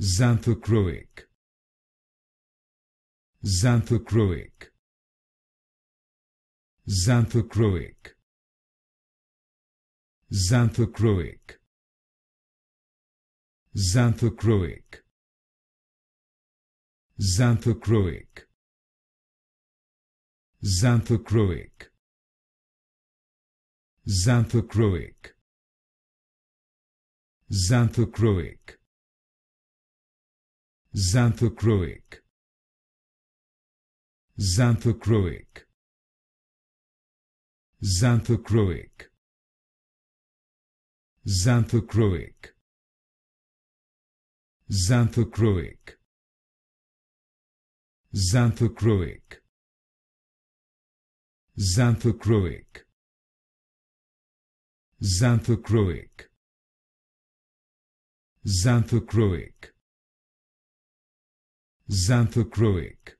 Xanthochroic. Xanthochroic. Xanthochroic. Xanthochroic. Xanthochroic. Xanthochroic. Xanthochroic. Xanthochroic. Xanthocroic. Xanthochroic. Xanthochroic. Xanthochroic. Xanthochroic. Xanthochroic. Xanthochroic. Xanthochroic. Xanthochroic. Xanthocroic. Xanthocroic.